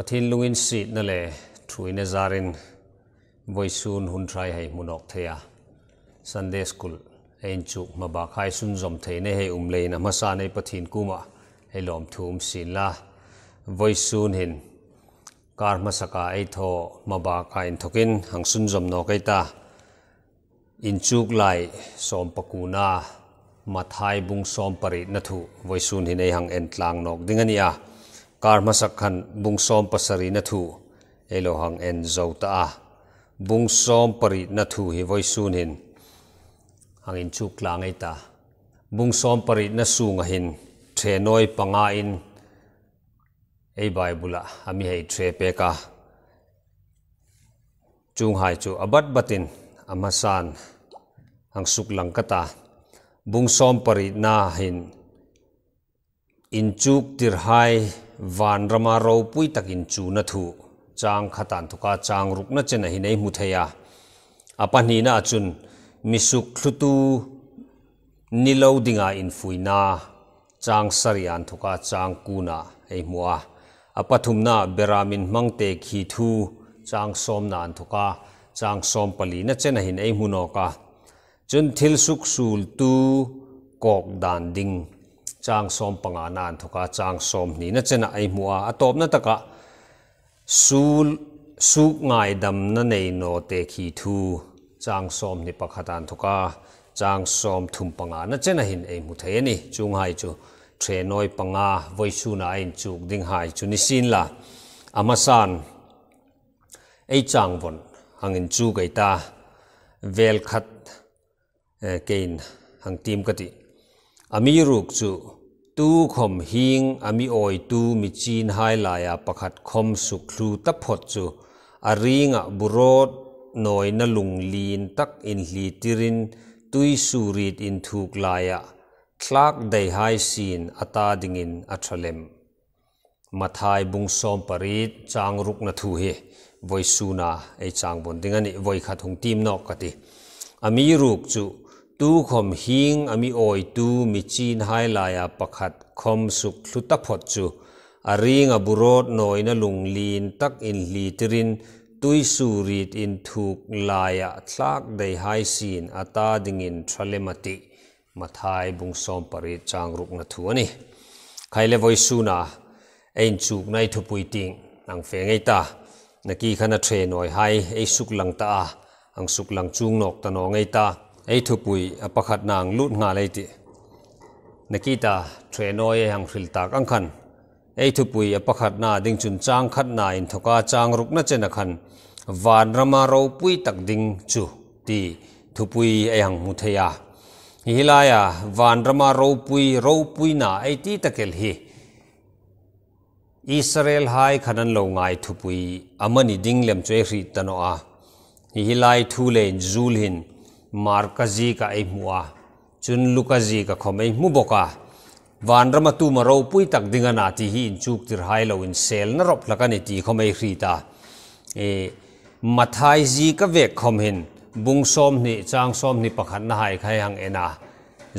ประทินลุงอินสีนั่นแหละทุยนจารินวัยสูนหุ่นไทรให้มุนอกเทียสันเดย์สกุลเอ็นจุกมาบากไฮสุนจอมเทียนให้อุ้มเลยนะมาซาในประทินกุมาให้ลอมทูมสีนละวัยสูนหินการมาสกาไอโทมาบากไฮทุกินหังสุนจอมนกไอตาอินจุกไหลสอมปะกูนามาไทยบุงซอมปริณทุวัยสูนหินไอหังเอ็นกลางนกดิเงีนย karma sakhan bungsom pasari na thu elohang en zo a ah. bungsom pari na thu hi voisunin sun hin hangin ta bungsom pari na su nga hin thre panga in e bible ah, ami hei thre pe ka chung hai chu abat batin amasan ang suk kata bungsom pari na hin inchuk tirhai วันรามาเราปุยตักินจูนัทูจางขัดันทุกจางรุกนั่นเจนหินในมุทยาอปันีน่าจุนมิสุขลุตูนิลาวดิงาอินฟุยนาจางสริยันทุกจางกูนาไอมัวอปัทุมนาเบรามินมังเตขีทูจางสมนานทุกจางสมปลีนั่นเจนหินไอมุนอกาจนทิลสุขสูลตูกอกดานดิง chang som panga nan thuka chang som ni na chena ai mua atop na taka sul su ngai dam na nei no te khi thu chang som ni pakhatan thuka chang som thum panga na chena hin ei mu the ni chung hai chu tre noi panga voi su na in chuk ding hai chu ni sin la amasan ei chang von hangin chu gaita vel khat eh, kein hang tim kati อามีรูกจุตูคมหิงอามีอ่อยตูมิจีนหายลายาประคัดคมสุขรูตะพดจุอารีงะบุโรดน้อยนลุงลีนตักอินหลีติรินตุยสูรีดอินทูกลายาคลากดัยหาีนอตาดิงินอัทรเลมมาทายบุงสอมปรีดจางรุกนทูเหวสูนาไอจางบนดิงันอีวขงตีมนอ tu khom hing ami oi tu mi chin hai la ya pakhat khom suk thluta phot chu a ring a burot na lung lin tak in li tirin tui su rit in thuk la ya thlak dei hai sin ata ding in thalemati mathai bung som pari chang ruk na thu ani khaile voi su na ein chuk nai thu pui ting ang fe ngai ta naki khana thre noi hai ei suk lang ta ang suk lang chung nok ta no ngai ta ai thu pui pakhat nang lut nga lei ti nakita trenoi hang phil tak ang khan ei thu pui pakhat na ding chun chang khat na in thoka rục nát chân chen khan van rama râu bụi tak ding chu ti thu pui ai hang mu theya hilaya van rama ro pui ro pui na ei ti takel hi Israel hai khanan lo ngai thu pui amani ding lem chwe ri tano a hilai thu le zul มาร์กจีกับไอ้มัวจุนลูกจีกับเขาไ้่มุบกะวันรำมตูมาเราปุ้ยตักดิ้งนาทีอินชุกติรไฮโลอินเซลนรบลักันไอ้ี่เขาไม่รีตาเอ๋มาทายจีกับเวกเขาเห็นบุงสอมนี่จางสอมนี่ประคันนายใครหังเอ็นะ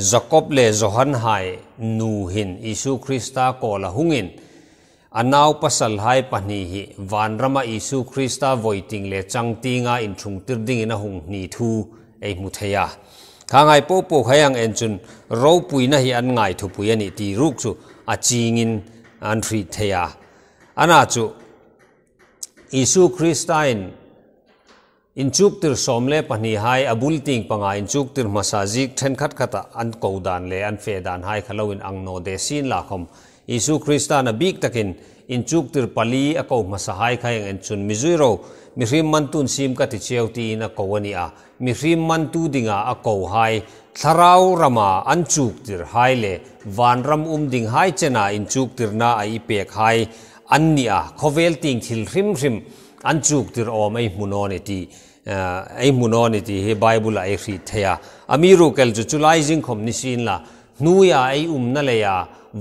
จักบเล่จักวนายนูหินอิสุคริสตาโกลาหุงินอันน่าวพัสลไฮปนีหิวันรำมาอิสุคริสตาวอยติงเล่จังติงาอินชุงติรดิ้งนะหุงนีทู ei mu theya kha ngai po po khayang en chun ro pui na hi an ngai thu pui ani ti ruk chu a chingin an thri theya ana chu isu christain in chuk tir somle pani hai abul ting panga in chuk tir masajik then khat khata an ko dan le an fe dan hai khalo in ang no de sin la khom isu christa na big takin in chuk tir pali a ko masahai kha yang chun mizuiro mi hrim mantun sim ka ti cheu ti na ko ani a mi hrim mantu dinga a hai tharau rama an chuk tir hai le van ram um ding hai chena in chuk tir na ai pek hai an ni a khovel ting thil hrim hrim an chuk tir om ai munon e ti ai eh, munon e ti he bible ai e ri theya amiru kel chu chulai jing khom ni sin la nuya ai um na le ya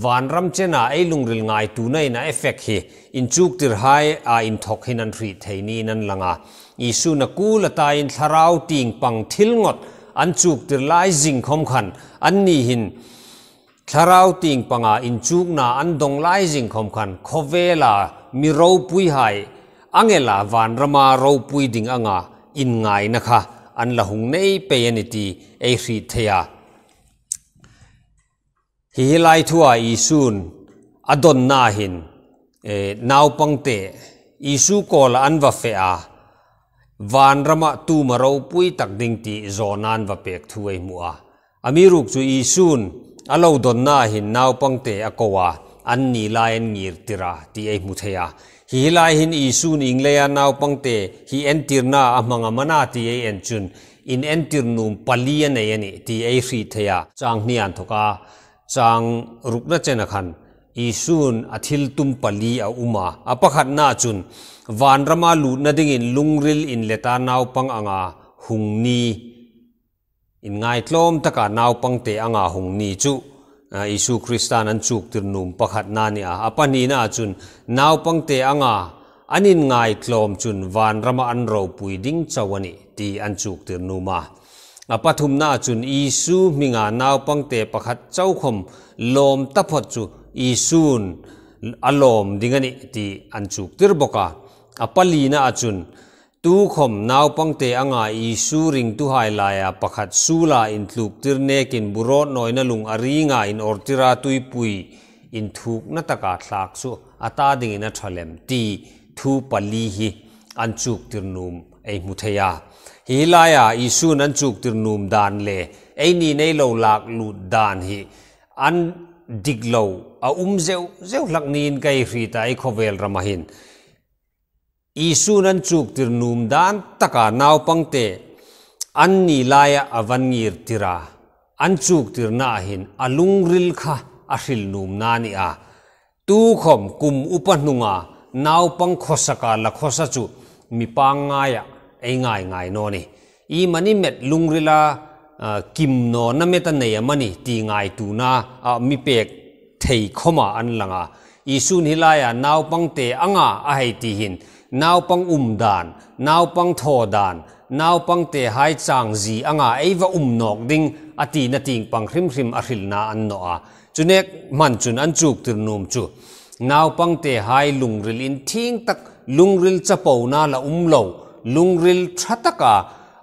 วันรำเจนาไอลุงริลไงตูนัยน่าเอฟเฟกฮีอินจูกติรไฮอาอินทอกฮินันรีเทนีนันลังอาอิสุนักูลตาอินทาราวติงปังทิลงดอันจูกติรไลซิงคมขันอันนี้หินทาราวติงปังอาอินจูกน่าอันดงไลซิงคมขันโคเวลามิโรปุยไฮอังเอลาวันรำมาโรปุยดิงอังอาอินไงนะคะอันละหงเนยเปยนิตีเอฟรีเทีย hi lai thua isun adon na hin e nau pang te isu kol an va fe a van rama tu maro pui tak ding ti zonan va pek thuai mu a amiruk chu isun alo don na hin nau pang te akowa an ni lai en ngir tira ti ei mu theya hi lai hin isun ingleya nau pang te hi en tirna amanga mana ti ei en chun in en tirnum pali ei ani ti ei ri theya chang nian thoka chang rukna chen khan isun athil tum pali a uma apakhat na chun vanrama lu na ding in lungril in leta naw pang anga hungni in ngai tlom taka naw pang te anga hungni chu isu kristan an chuk tir num pakhat na ni a apani na chun naw pang te anga anin ngai tlom chun vanrama an ro pui ding chawani ti an chuk tir numa a pathum na chun isu minga naw pangte pakhat chaukhom lom taphot chu isun alom dingani ti anchuk tirboka apali na achun tu khom naw pangte anga isu ring tu hai laya pakhat sula in tluk tirne kin buro noina lung aringa in ortira tui pui in thuk na taka thlak chu ata dingina thalem ti thu pali hi anchuk tirnum ai mu thaya hi laya isu nan chuk tir num dan le ai ni nei lo lak lu dan hi an dig lo a um zeu zeu lak nin kai ri ta ai khovel ramahin isu nan chuk tir num dan taka naw pangte an ni laya avan à, à, ngir tira an chuk tir na hin alung à, ril kha ahil num na ni a tu khom kum upanunga naw pang khosaka la khosa chu mi ไอ้ง่ายง่ายนนนี่อีมันนี่เม็ดลุงริลากิมนอนนั่นเมตันเนียมันนี่ตีง่ายตูนาอ่ะมีเป็กเทยขมาอันลังอ่ะอีสุนฮิลายะนาวปังเตอ่างอ่ะไอตีหินนาวปังอุมดานนาวปังทอดานนาวปังเตห้จางจีอ่างอ่ะไอว่าอุมนอกดิ้งอตีนติงปังคริมคริมอริลนาอันนอ่ะจุเนกมันจุนอันจุกตื่นุมจุนาวปังเตห้ลุงริลินทิ้งตักลุงริลจะเป่านาละอุมเหลาลุงริลทัตกา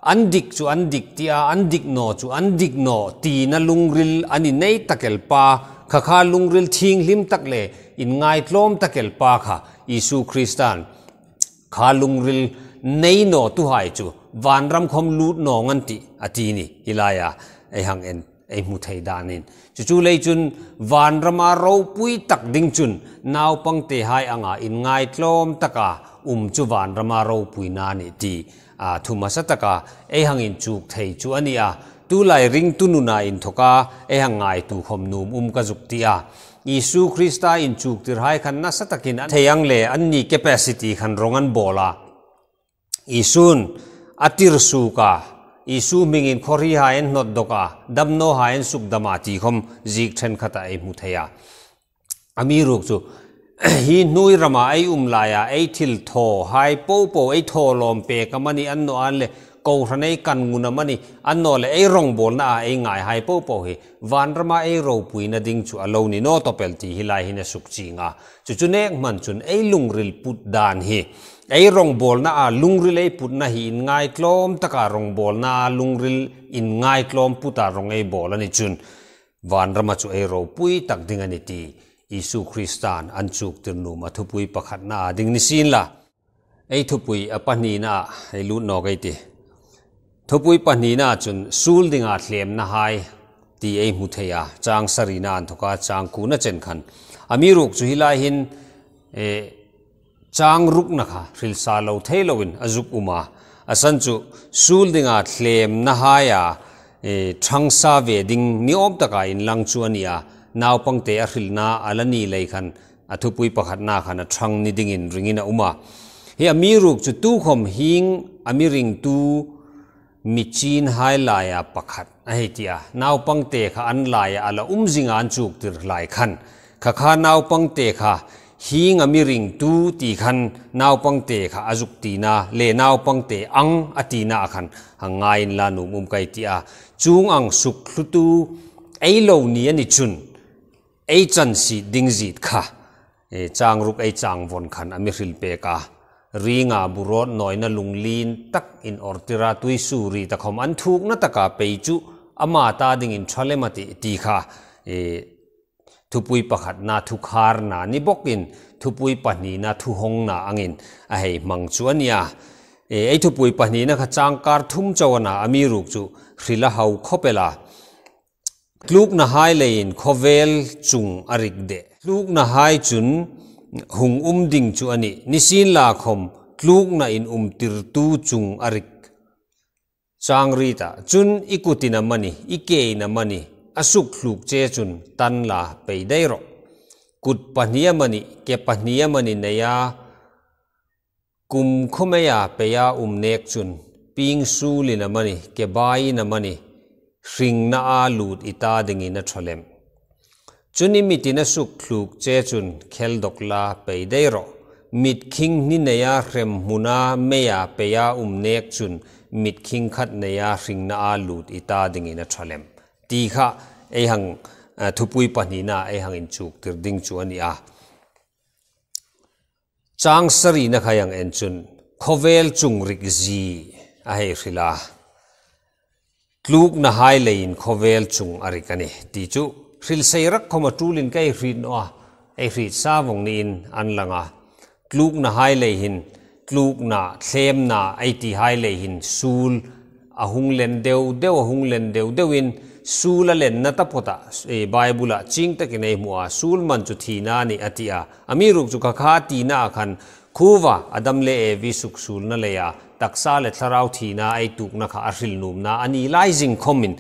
อันดิกจูอันดิกที่อันดิกโนจูอันดิกโนตีนลุงริลอันนี้ในตะเกลปาข้าข้าลุงริลทิ้งลิมตะเลอินไง่ลมตะเกลปาค่ะอิสุคริสตานข้าลุงริลในโนตุหายจูวานรำคมลูดโนงันติอตีนี่ฮิลายาไอหังเอ็นไอมุทัยดานินจูู่เลยจุนวานรำมาเราปุยตักดิ่งจุนนาวปังเตหายอ่างอินไง่ลมตะกา um chu van rama ro puina ni ti a thuma sataka e in chuk thei chu ani a tu lai ring tu nu na in thoka e hangai tu khom num um ka juk ti a Isu Krista in chuk tir hai khan na satakin theyang le ni capacity khan rongan bola Isun atir su ka Isu mingin khori hain not doka damno en suk damati khom zik then khata e mu theya ami ruk chu hi nui rama ai um laya ai thil tho hai po po ai tho lom pe ka mani an no an le ko ranai kan nguna mani an no le ai rong bol na ai ngai hai po po hi van rama ai ro pui na ding chu alo ni no to pel ti hilai hi na suk chi nga chu chu ne man chun ai lung ril put dan hi ai rong bol na a lung ril ai put na hi in ngai klom taka rong bol na lung ril in ngai klom puta rong ai bol ani chun van rama chu ai ro pui tak ding ani ti isu kristan an chuk tir nu ma thupui pakhat na ding ni sin la ei thupui apani na ei lu no gai ti thupui pani na chun sul dinga thlem na hai ti ei mu theya chang sari na an thoka chang ku na chen khan ami ruk chu hilai hin e chang ruk na kha ril sa lo thei loin azuk uma asan chu sul dinga thlem na haya e thangsa ve ding ni op taka in lang chu ania नाव पंगते अखिलना अलनी लेखन अथुपुई पखतना खान थ्रंग निदिंग इन रिंगिन उमा हे अमी रुक चु तु खोम हिंग अमी रिंग तु मिचीन हाय लाया पखत अहेतिया नाव पंगते खा अन लाया अल उमजिंग आन चुक तिर लाय खन खखा नाव पंगते खा हिंग अमी रिंग तु ती खन नाव पंगते खा अजुक तीना ले नाव पंगते अंग अतीना अखन हंगाइन ला नुम उम काइतिया चुंग अंग सुख लुतु ไอ้เหล่านี้นี่ชุนไอจันสีดิ้งจีดค่ะจางรุกไอจางวนขันอเมริลเปกะรีงาบุรอดน้อยนลุงลีนตักอินออร์ติราตุยสูรีตะคมอันทุกนัตกาไปจุอามาตาดิ้งอินชลเลมติตีค่ะทุปุยปะขัดนาทุคารนานิบกินทุปุยปะนีนาทุหงนาอังินไอมังชวนยาไอทุปุยปะนีนะขจางการทุ่มจวนาอมรุกจุริลาฮาวคอเปลา lúc na hai lên khovel chung arik de lúc na hai chun hung um đình ding chu ani xin la khom lúc na in um tir tu chung arik chang rita chun ikutina mani ike na mani asuk lúc che chun tan la pe dai ro kut pahnia mani ke pahnia mani neya kum khomeya peya um nek chun ping su li na mani ke bai na mani hring na a lut ita dingi na tholem chuni mitina su khluk che chun khel dok la pei dei ro mit khing ni neya rem huna meya peya um nek chun mit khing khat neya hring na a lut ita dingi na tholem ti kha ei hang thupui pani na ei hang in chuk tir ding chu ani a chang sari na khayang en chun khovel chung rik zi a hei khila tluk na hai lein khovel chung arikani ti chu hril seirak khoma tulin kai hrin o ei hri sawong ni in anlanga tluk na hai leihin tluk na thlem na ei ti hai leihin sul ahung len deu deu ahung len deu deuin sula len na tapota e bible a ching takin ei muwa sul man chu thina ni atia ami ruk chu kha kha ti na khan khuwa adam le e vi suk sul na leya taksa le tharau thi na ai tuk na kha aril num na ani lai jing khomin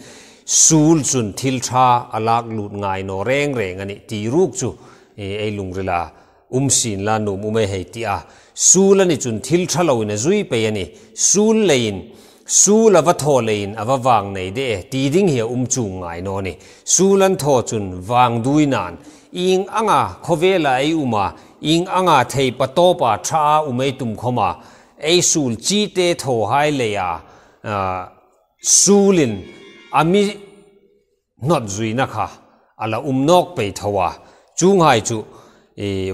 sul chun thil tha alak lut ngai no reng reng ani ti ruk chu ei lung rila um sin la num ume hei ti a sul ani chun thil tha lo na zui pe ani sul lein su la va tho lein ava wang nei de ti ding hi um chu ngai no ni su lan tho chun wang dui nan ing anga khovela ei uma ing anga thei pa to pa tha umei tum khoma อสูลจีเตโทไฮเลียสูลินอามินัดจุยนักฮะอะลาอุมนกไปทว่าจุงไฮจู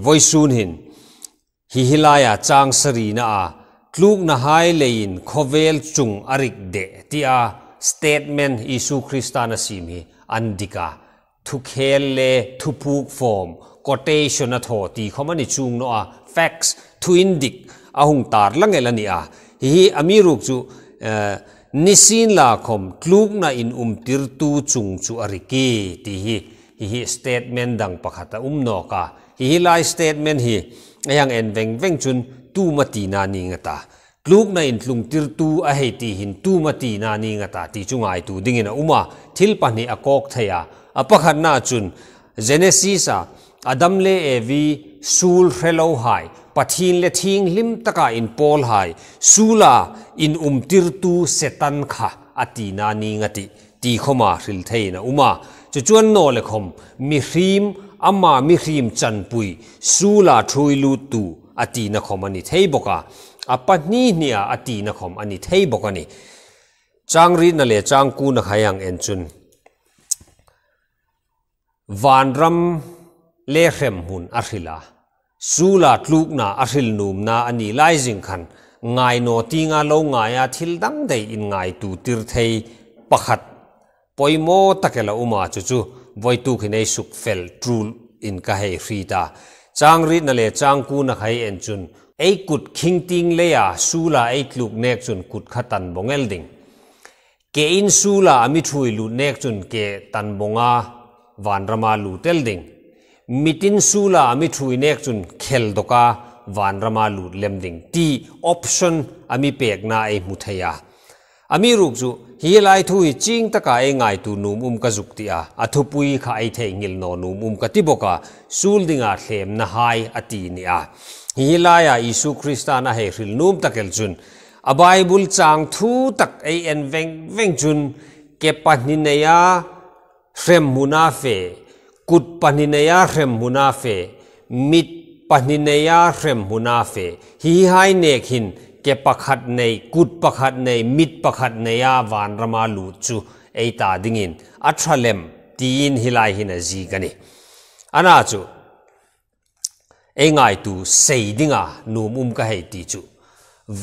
วอยซูนหินฮิฮิลายาจางสรีนาคลุกนะไฮเลียนโคเวลจุงอริกเด ที่อาสเตทเมนต์อิสุคริสตานาซิมีอันดิกาทุกเฮลเลทุกพูกฟอร์มกอเตชันนัทโฮตีเขามันในจุงเนาะแฟกซ์ทุอินดิก ahung tar la ngela ni a hi hi ami ruk chu eh, nisin la khom tluk na in um tir tu chung chu ari ki ti hi hi hi statement dang pakhata um no ka hi hi lai statement hi ayang en veng veng chun tu mati na ni nga ta na in tlung tir tu a he ti hin tu mati na ni nga ta ti chung ai tu ding in a uma thil pa ni a kok thaya a pakhana chun genesis a uh, adam le evi sul relo hai pathin le thing lim taka in pol hai sula in umtir tu setan kha atina ni ngati ti khoma ril theina uma chu chuan no le khom mi hrim ama mi hrim chan pui sula thui lu tu atina khom ani thei boka apani nia atina khom ani thei boka ni chang ri na le chang ku na khayang en chun vanram lechem hun arila sula tlukna aril numna ani laizing khan ngai no tinga lo ngai a thil dam dei in ngai tu tir thei pakhat poimo takela uma chu chu voitu khinei suk fel trul in ka hei rita chang rit na le chang ku na khai en chun ei kut khing ting le ya sula ei tluk nek chun kut khatan bongel ding ke in sula ami thui lu nek chun ke tan bonga rama lu tel ding mitin sula ami thui nek chun khel doka wan rama lu lemding ti option ami pek na ai muthaya ami ruk chu hi lai thui ching taka ai ngai tu num um ka juk ti a athupui kha ai the ngil no num um ka ti boka sul dinga hlem na hai ati ni a hi lai a isu krista na he ril num takel chun a bible chang thu tak ai en veng veng chun ke pa ni ne ya hrem muna fe कुद पनिनयाख्रम मुनाफे मित पनिनयाख्रम मुनाफे हि हाई ने खिन के पखत नई कुद पखत नई मित पखत नया वान रमा लूचु एता दिंगिन अथ्रलेम तीन हिलाई हिन जी गने अनाचु एंगाई तु सेदिंगा नुम उम कहे तीचु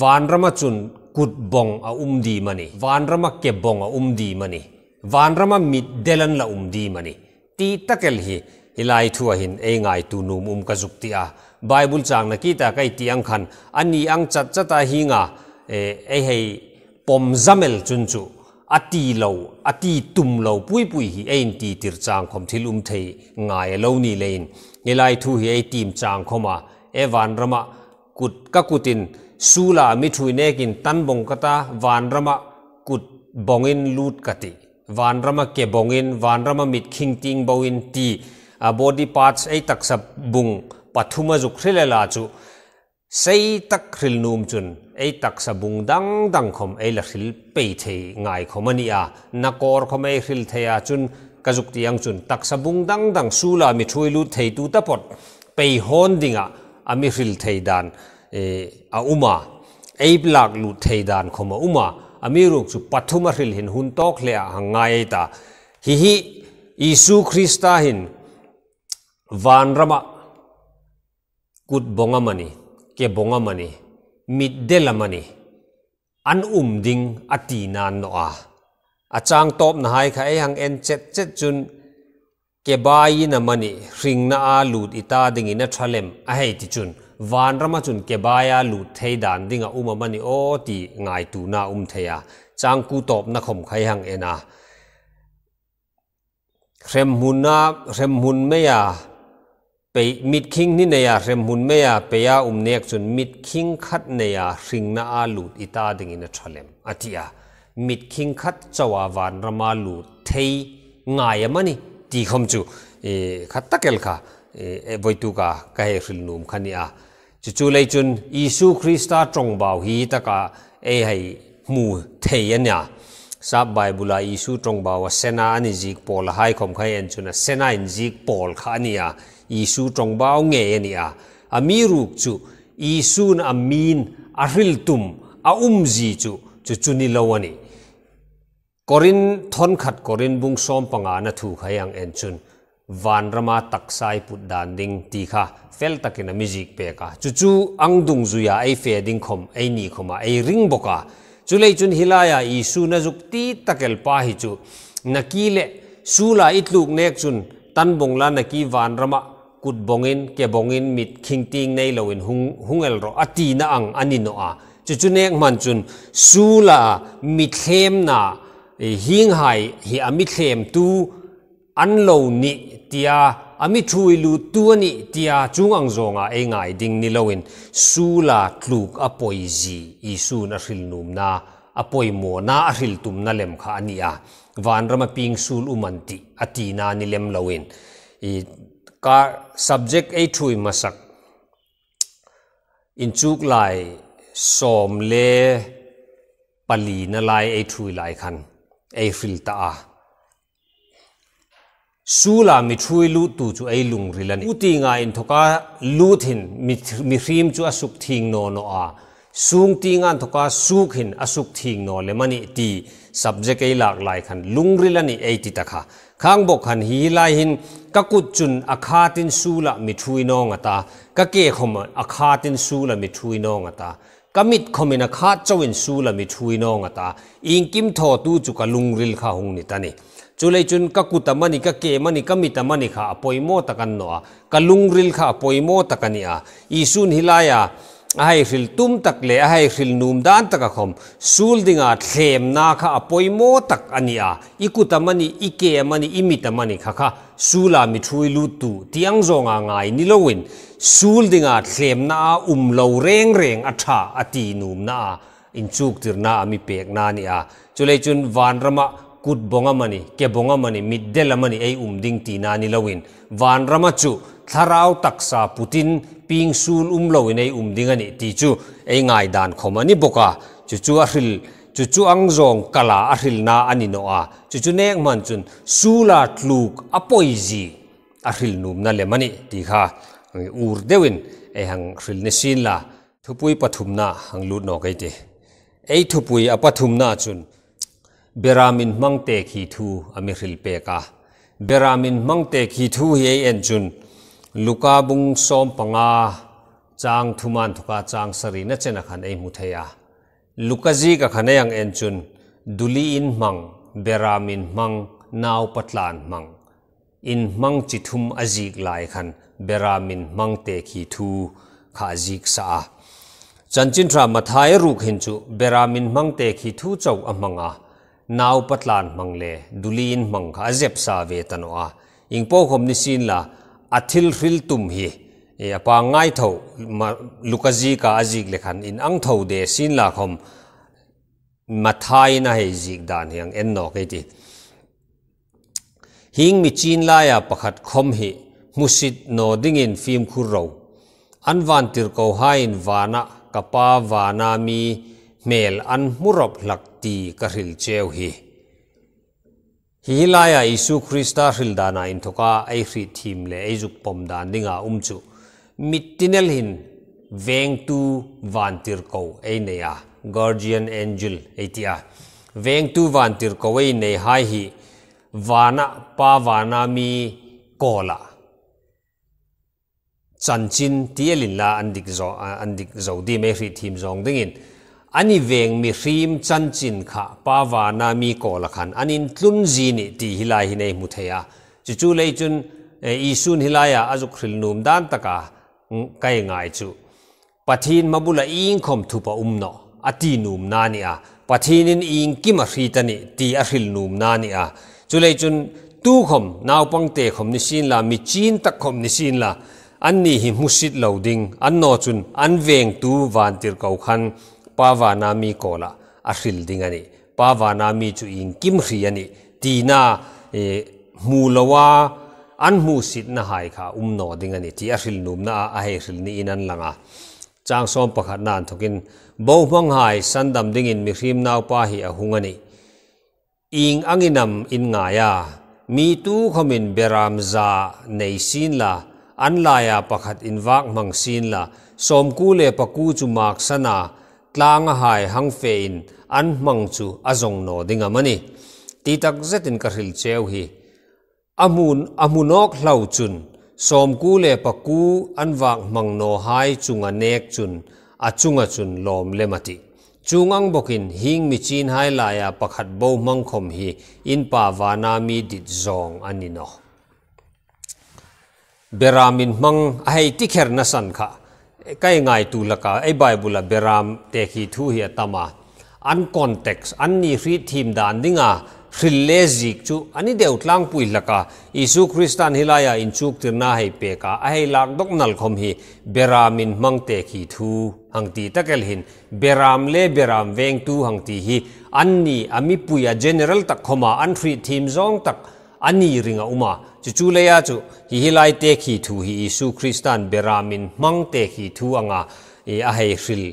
वान रमा चुन कुद बोंग आ उम दी मनी वान रमा के बोंग आ उम दी मनी वान रमा मित देलन ला उम दी मनी ti takel hi ilai thua hin e ngai tu num um ka juk ti a bible chang na ki ta kai ti ang khan ani ang chat chata hi nga e e hei pom zamel chun chu ati lo ati tum lo pui pui hi ein ti tir chang khom thil um thei ngai lo ni lein ilai thu hi ei tim chang khoma evan rama kut kakutin sula mi thui ne kin tan bong kata van rama kut bongin lut kati van rama ke bongin van rama mit khing ting bowin ti a body parts ei tak sap bung pathuma ju khrile la chu sei tak khril num chun ei tak sa bung dang dang khom ei la khil pe the ngai khomani a na kor khom ei khil the a chun kajuk tiang chun tak sa bung dang dang sula la mi thui lu thei tu ta pot pe hon dinga ami khil thei dan e a uma ei blak lu thei dan khoma uma amiruk chu pathuma ril hin hun tok le hangai ta hi hi isu krista hin van rama kut bongamani ke bongamani mit delamani an um ding ati nan no a achang top na hai kha hang en chet chet chun ke bai na mani ring na a lut ita ding ina thalem a hei ti chun วันรามาจุนเก็บายาลูทเฮดันดิ่งอุมามันิโอตีไงตูนาอุมเทียจังกูตบนักขมขยังเอนะเรมหุนนาเรมหุนเมียไปมิดคิงนี่เนียเรมหุนเมียไปยาอุมเนียกจุนมิดคิงขัดเนียสิงนาลูดอิตาดิ่งอินทรลมอธิยามิดคิงขัดจาววันรามาลูเทไงมันิตีขมจูขัดตะเกลค่ะเอ่อไว้ตกะก็เห็นฟิลนูมขันยา chu chu lei chun isu krista trong bảo hi ta ka e hai mu thei anya à. sa bible isu trong bao sena anh zik Paul hai không khai en chuna sena in jik pol khania isu trong bao nge ania à. amiruk chu isun amin aril tum a umji chu chu chuni lawani korin à. thon khat korin bung som panga na thu khayang en chun van rama taksai put dan ding ti kha fel takin music pe ka chu chu ang dung zu ai fe ding khom ai ni khoma ai ring boka chu lei chun hilaya i su na juk ti takel pa hi chu nakile sula itluk nek chun tan bong la naki van rama kut bongin ke bongin mit khingting nei loin hung hungel ro ati na ang ani no a chu chu nek man chun la mit thlem na eh, hing hai hi amit thlem tu an lo ni tia ami thui lu tuani tia chung ang zonga e ngai ding ni loin su la tluk apoi ji i su na ril num na apoi mo na a ril tum na lem kha ania van rama ping sul umanti atina ni lem loin i ka subject a thui masak in chuk lai som le pali na lai a thui lai khan a fil ta a สูลามิทรุยลูตูจูไอลุงริลันอุติงาอินทกาลูทินมิมิฮิมจูอสุกทิงโนโนอาสูงตีงานทกาสูขินอสุกทิงโนเลมันิตีสับเจกไอหลากหลายขันลุงริลันิเอติตะคะข้างบกขันฮีลายินกักุดจุนอาคาตินสูลามิทรุยนองตากักเกะขมอาคาตินสูลามิทรุยนองตากะมิดขมินอาคาเจวินสูลามิทรุยนองตาอิงกิมทอตูจุกะลุงริลข้าหงนิตานีจุเลยจุนก็กุตมันนี่ก็เกมันนี่ก็มิตมันนี่ค่ะปอยโมตะกันเนาะกลุงริลค่ะปอยโมตะกันนี่อ่ะอีสุนฮิลายาไอริลตุ้มตักเลไอริลนูมดานตะกะคมสูลดิงอเทมนาค่ะปอยโมตักอันนี้อ่ะอีกุตมันนี่อีเกมันนี่อีมิตมันนี่ค่ะค่ะสูลามิทุยลูตูที่ยังจงอ่งไงนี่ลวินสูลดิงอเทมนาอุ้มเลวเร่งเร่งอัฐาอตีนูมนาอินชุกตีรนาอามิเปกนานี่อ่ะจุเลยจุนวานรมะ kut bonga mani ke bonga mani middel mani ei umding tina ni lawin van rama chu tharau taksa putin ping sul um lawin ei umding ani ti chu ei ngai dan khomani boka chu chu a chu chu ang zong kala a na ani no a chu chu nek man chun sula tluk apoi ji a num na le mani ti kha ur dewin ei hang hril ne sin la thupui pathum na hang lut no kai te ei thupui a pathum na chun beramin mang te khi thu amiril pe ka beramin mang te khi thu he en chun luka bung som panga chang thuman thuka chang sari na chena khan ei mu theya luka ji ka khane yang en chun duli in mang beramin mang naw patlan mang in mang chithum azik lai khan beramin mang te khi thu kha zik sa chanchin tra mathai ruk hin chu beramin mang te khi thu chau amanga nau patlan mangle dulin mang kha azep sa ve tanoa ingpo khomni sin la athil ril tum hi e apa ngai tho lukazi ka azik lekhan in ang tho de sin la khom mathai na he zik dan hiang en no ke ti hing mi chin la ya pakhat khom hi musit no ding in film khur ro an van tir ko ha in vana kapa vana mi mel an murop lak ti ka ril cheu hi hi laya isu krista ril dana in thoka ai ri thim le ai juk pom dan dinga um chu mittinel hin veng tu van tir ko ai ne ya guardian angel etia veng tu van tir ko ai ne hai hi vana pa vana mi kola chanchin tielin la andik zo andik zo di me ri thim zong dingin ani veng mi hrim chan chin kha pa wa na mi ko la khan anin tlun ji ni ti hilai hi nei mu theya chu chu lei chun e isun hilaya azuk khril num dan taka mm, kai ngai chu pathin mabula ing khom um umno ati num na ni a pathin in ing ki ma hri ta ni ti a hril num na ni a chu lei chun tu khom nau pang te khom ni sin la mi chin tak khom ni sin la an ni hi musit loading an no chun an veng tu van tir kau khan pava na mi kola ashil ding ani pava na mi chu in kim hri ani ti na e, mu lawa an mu sit na hai kha um no ding ani ti ashil num na a he hril ni in an langa chang som pakhat nan thokin bo mang hai sandam ding in mi hrim nau pa hi a hung ani ing anginam in ngaya mi tu khomin beram za nei sin la an la ya pakhat in wak mang sin la som ku le paku chu mak sana tlang hai hang fein an mang chu azong no ding amani ti tak zetin ka hil cheu hi amun amunok hlau chun som ku le paku an wak mang no hai chunga nek chun a chunga chun lom le mati chungang bokin hing mi chin hai la ya pakhat bo mang khom hi in pa wana mi dit zong anino beramin mang ai tikher nasan san kha cái ngai tu laka ai bài bula beram te khi thu hi atama an context an ni ri thim dan dinga rilezik chu ani de utlang pui laka isu kristan hilaya in chuk tirna hei pe ka a hei lak dok nal khom hi beramin mang te khi thu hangti takel hin beram le beram veng tu hangti hi an ni ami pui a general tak khoma an ri thim zong tak ani ringa uma chuchulaya chu leya hi hilai te khi thu hi isu kristan beramin mang te khi thu anga e a hei hril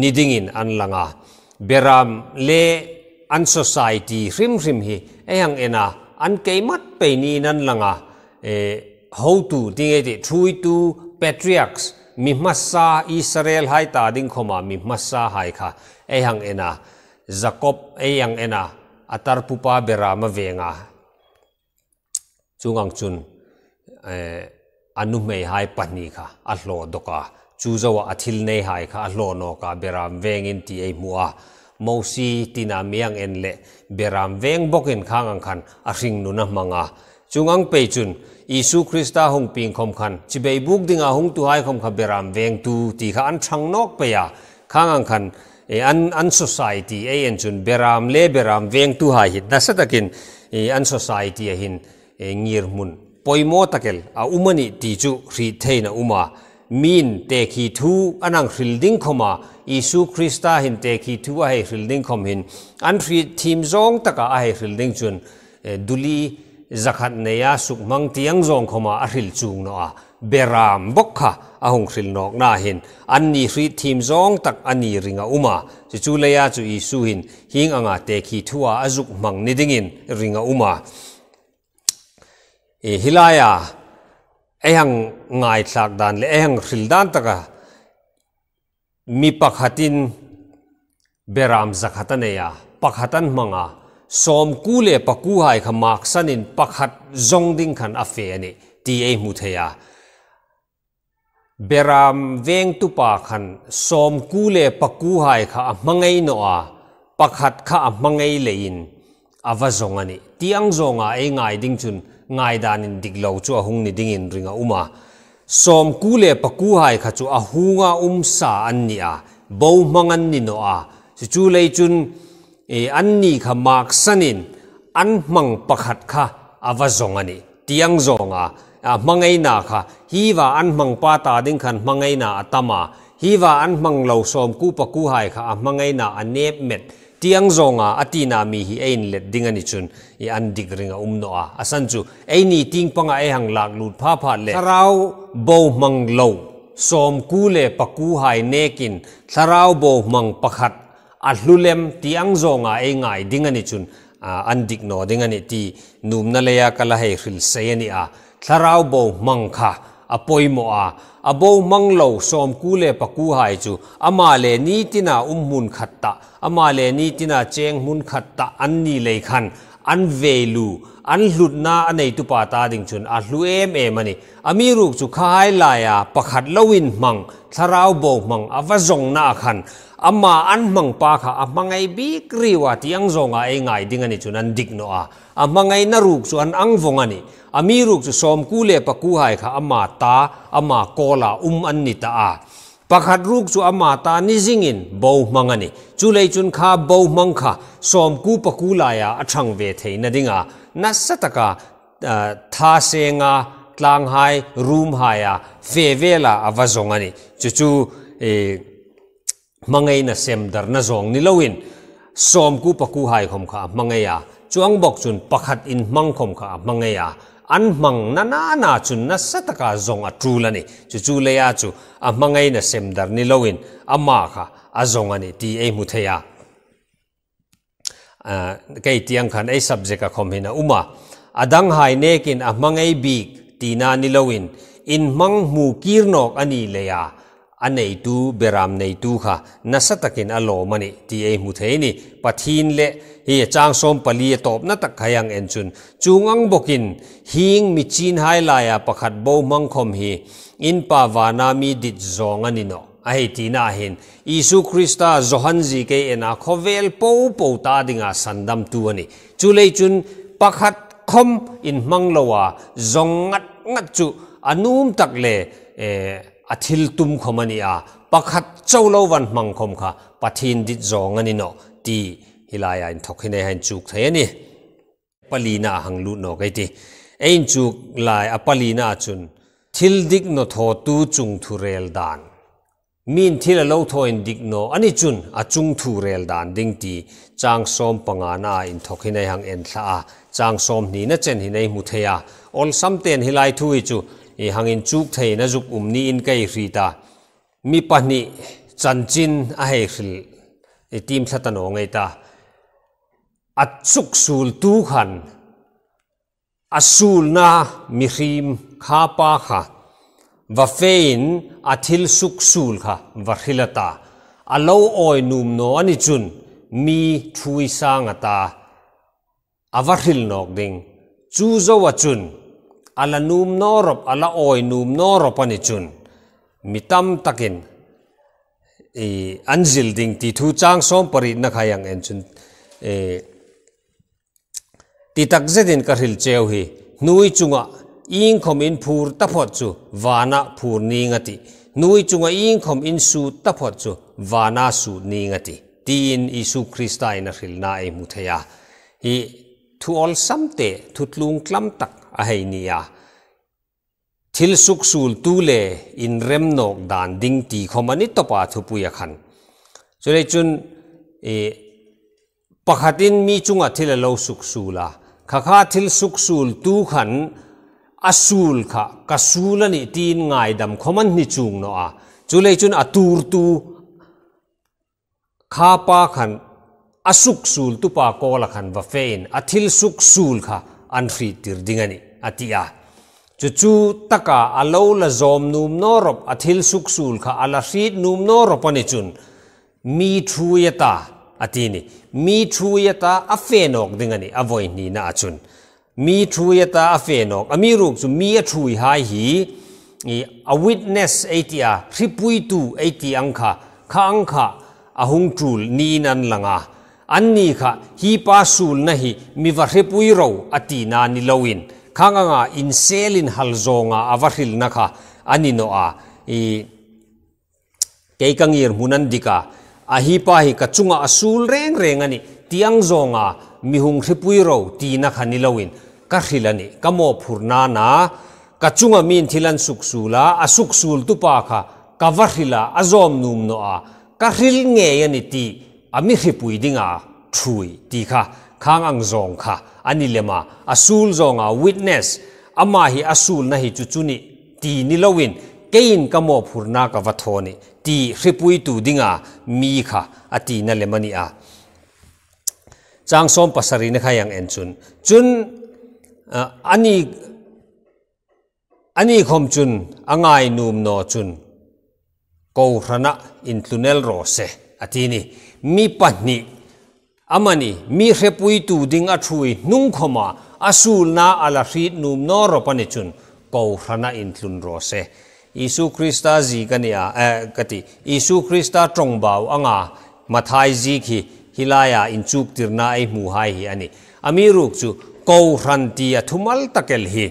nidingin anlanga beram le an society rim rim hi ehang ena an keimat pe ni nan langa e how to dinge de thui tu patriarchs mi massa israel hai ta ding khoma mi massa hai kha ehang ena jacob ehang ena atar pupa berama venga จงอังจุนอันุไม่หายปัญคาอัลโลดก้าจูจาวอัทิลไม่หายค่ะอัลโลนก้าเบรมเวงินที่ไอหมัวมูซีตินามียงเอ็นเล่เบรมเวงบกินข้างอังคันอัริงนุนห์มังอ่ะจงอังเปจุนอิสุคริสต้าหงพิงคมคันจีเบย์บุกดิงาหงตัวไอ้คมคับเบรมเวงตูที่ค่ะอันชังนกเปียข้างอังคันไออันอันสังคมไอ้เอ็นจุนเบรมเล่เบรมเวงตัวไอ้หินนั่นสักกินไออันสังคมไอ้เอ็น ngir mun poimo takel a umani ti chu ri theina uma min te khi thu anang hrilding khoma isu krista hin te khi thu a he hrilding khom hin an thri thim zong taka a he hrilding chun e, duli zakhat neya suk mang tiang zong khoma a hril chung no a beram bokha ahong hril nok na hin an ni hri thim zong tak ani ringa uma chu chu leya chu isu hin hing anga te khi thua azuk mang nidingin ringa uma e hilaya ehang ngai thak dan le ehang hril dan taka mi pakhatin beram zakhatane pakhatan manga som ku le paku hai kha maksan in pakhat zong ding khan afe ani ti e mu theya beram veng tu pa khan som ku le paku hai kha mangai no a pakhat kha mangai lein awazongani tiang zonga e ngai ding chun ngai dan in dik lo chu ahung ni ding in ringa uma som ku le paku hai cho hung ahunga um sa an ni a à. bo an ni no a à. chu chu lei chun e an ni kha mak sanin an mang pakhat kha awa zong ani tiang zong a à, à mangai na kha hi wa an mang pa ta ding khan mangai na atama hi wa an mang lâu som ku paku hai kha mang mangai na anep met tiang zonga atina mi hi ein let dinga ni chun i an digringa umno a asan chu eini ting panga e hang lak lut pha pha le tharau bo mang lo som ku le paku hai nekin tharau bo mang pakhat a hlulem tiang zonga e ngai dinga ni chun an dik no dinga ni ti numna leya kala he hril sayani a tharau bo mang kha apoi mo a abo manglo som ku le paku hai chu ama le ni tina um mun khatta ama le ni tina cheng mun khatta anni le khan an về lu an lụt na anh ấy tu pa ta đình chun an lu em em anh ami ruk chu khai lại à pakhat lawin mang tharau bo mang avazong na khan ama an mang pa kha amangai bi kriwa tiang zonga e ngai ding ani chun an dik no a amangai na ruk chu an ang vong ani ami ruk chu som ku le pa ku hai kha ama ta ama kola um an ni ta a pakhat ruk chu ama ta ni zingin bo mangani chu lei chun kha bo mang kha som ku paku la ya athang ve thei na dinga na sataka eh, tha se nga tlang hai room ha ya ve ve la awazongani chu chu e eh, mangai na sem dar na zong ni lowin som ku paku hai khom kha mangaya chuang bok chun pakhat in mang khom kha mangaya an mang na na na chun na sataka zong a tru lani chu chu le ya chu a mangai na sem dar ni loin a ma kha a zong ani ti e mu the ya à, cái tiang khan ai subject ka khom hina uma adang hai ne kin a mangai bi ti na ni loin in mang mu kirnok ani le ya anei tu beram nei tu kha nasatakin alo mani ti e mu theini pathin le hi chang som pali top na tak khayang en chun chungang bokin hing mi chin hai la ya pakhat bo mang khom hi in pa wana mi dit zong ani no ai ti na hin isu krista zohan ji ke ena khovel po po ta dinga sandam tu ani chulei chun pakhat khom in manglowa zongat ngat chu anum tak le eh อธิลตุมขมันอ่ะปักขัดเจ้าเล่าวันมังคมค่ะปัทินดิจองันนี่เนาะตีฮิลายอันทกให้ในหันจุกเทียนี่ปลีน่าหังลุนอะไอตีเอ็นจุกลายอปลีน่าจุนทิลดิกนทอตูจุงทุเรลดานมีนทิลเล่าทอินดิกโนอันนี้จุนอาจุงทุเรลดานดิ่งตีจางซอมปังานาอินทกให้ในหังเอ็นซ่าจางซอมนี้นะเจนให้ในมุเทียอลซัมเตียนฮิลายทุยจู e hangin chuk thei na juk umni in kai rita mi pani chanchin a he hril e tim thatan o ngai ta achuk sul tu khan asul na mi hrim kha pa kha va fein athil suk sul kha va khilata alo oi num no ani chun mi thui sa nga ta avarhil nok ding chu zo wa chun ala num norop ala oi num norop ani chun mitam takin e anjil ding ti thu chang som pari na khayang en chun e ti tak zedin ka hil cheu hi nui chunga ing khom in phur ta phot chu wana phur ni ngati nui chunga ing khom in su ta phot chu wana su ni ngati tin isu christa in a hil na e mu thaya hi thu ol samte thutlung klam tak อาเฮนี่ยทิลสุกสูลตูเลอินเรมโนกดานดิงตีคอมันนิตตปาทุปุยขันจุเลยจุนเอปะขัดินมีจุงอ่ะทิลเลาสุกสูลาขะขาทิลสุกสูลตูขันอสูลขะกสูลนี่ตีนไงดัมคอมันนิจุงเนาะจุเลยจุนอตูร์ตูข้าปาขันอสุกสูลตูปาโกละขันวะเฟนอทิลสุกสูลขะอันฟรีติดดิ่งนี่อธิยาจู่จู่ตะกาอาลาวละจอมนูมโนอรบอธิลสุขสูลค่าอาลาฟรีนูมโนอรบปนิจุนมีทูยตาอธินี่มีทูยตาอเฟนอกดิ่งนี่อวัยนีนะอาจุนมีทูยตาอเฟนอกอมีรูปจุมีทูยหายหีนี่อาวิทเนสเอติอาทริปุยตูเอติอังค่ะค้างค่ะอาหงจูลนีนันลังอา anni kha hi pa sul na hi mi va repui ro ati na ni loin khanga nga in selin hal zonga avaril na kha ani no a i keikangir munan dika a hi pa hi ka chunga asul reng reng ani tiang zonga mi hung repui ro ti na kha ni loin ka khilani ka mo phurna na ka chunga min thilan suk sula asuk sul tu pa kha ka varhila azom num no a ka ril nge ani ti อามิขิปุยดิงาช่วยดีค่ะข้างอังจงค่ะอันนี้เลมาอสูลจงอาวิทเนสอามาฮิอาสูลนะฮิจุจุนิตีนิลวินเกินกมอพูรนากวัโฒนิตีขิปุยตูดิงามีค่ะอตีนั่นเลมานี่อาจางส้มปัสรีนะคะยังเอ็นจุนจุนอันนี้อันนี้คมจุนอ่างไอนู่มนอจุนกูรณะอินทุเนลโรเซอตีนี่ mi pani amani mi repui tu ding a thui nung khoma asul na ala ri num no ro pani chun ko hrana in tlun ro se isu krista ji kania a eh, kati isu krista trong bau anga mathai ji ki hilaya in chuk tirna ai mu hai hi ani amiru chu ko hranti a thumal takel hi